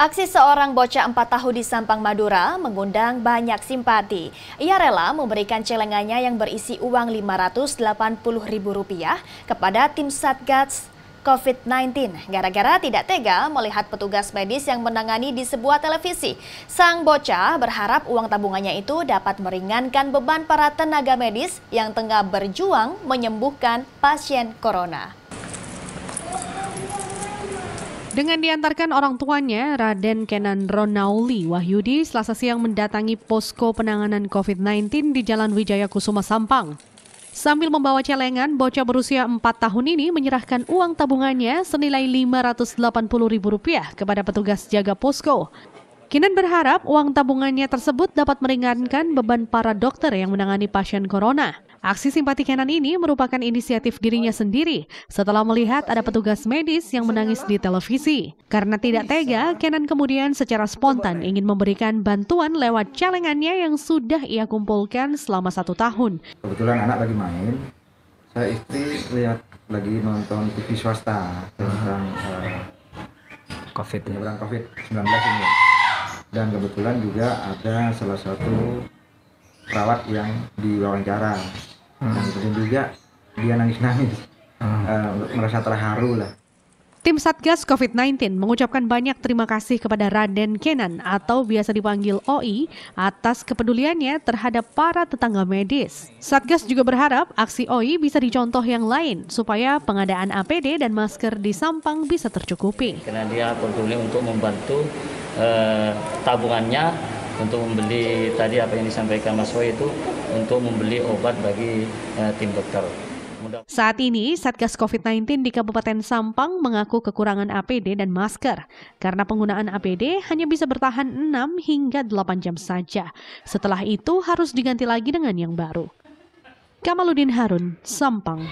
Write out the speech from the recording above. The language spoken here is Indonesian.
Aksi seorang bocah 4 tahun di Sampang Madura mengundang banyak simpati. Ia rela memberikan celengannya yang berisi uang Rp580.000 kepada tim Satgas COVID-19 gara-gara tidak tega melihat petugas medis yang menangani di sebuah televisi. Sang bocah berharap uang tabungannya itu dapat meringankan beban para tenaga medis yang tengah berjuang menyembuhkan pasien corona. Dengan diantarkan orang tuanya, Raden Kenan Ronauli Wahyudi selasa siang mendatangi posko penanganan COVID-19 di Jalan Wijaya Kusuma Sampang. Sambil membawa celengan, bocah berusia 4 tahun ini menyerahkan uang tabungannya senilai Rp580.000 kepada petugas jaga posko. Kinan berharap uang tabungannya tersebut dapat meringankan beban para dokter yang menangani pasien corona. Aksi simpati Kenan ini merupakan inisiatif dirinya sendiri setelah melihat ada petugas medis yang menangis di televisi. Karena tidak tega, Kenan kemudian secara spontan ingin memberikan bantuan lewat celengannya yang sudah ia kumpulkan selama satu tahun. Kebetulan anak lagi main, saya istri lihat lagi nonton TV swasta tentang uh, COVID, ya. tentang COVID ini dan kebetulan juga ada salah satu perawat yang diwawancara hmm. dan juga dia nangis-nangis hmm. uh, merasa terharu lah Tim Satgas COVID-19 mengucapkan banyak terima kasih kepada Raden Kenan atau biasa dipanggil OI atas kepeduliannya terhadap para tetangga medis. Satgas juga berharap aksi OI bisa dicontoh yang lain supaya pengadaan APD dan masker di Sampang bisa tercukupi. Karena dia peduli untuk membantu Eh, tabungannya untuk membeli tadi apa yang disampaikan Mas Roy itu untuk membeli obat bagi eh, tim dokter. Saat ini, Satgas COVID-19 di Kabupaten Sampang mengaku kekurangan APD dan masker karena penggunaan APD hanya bisa bertahan 6 hingga 8 jam saja. Setelah itu harus diganti lagi dengan yang baru. Kamaludin Harun, Sampang.